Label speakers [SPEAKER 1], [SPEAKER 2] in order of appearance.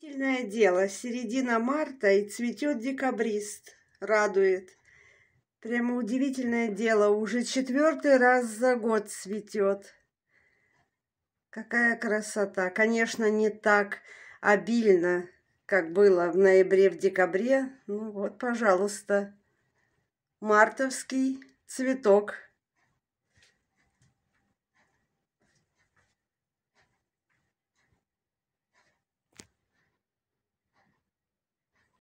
[SPEAKER 1] Удивительное дело, середина марта и цветет декабрист, радует. Прямо удивительное дело, уже четвертый раз за год цветет. Какая красота! Конечно, не так обильно, как было в ноябре, в декабре. Ну вот, пожалуйста, мартовский цветок.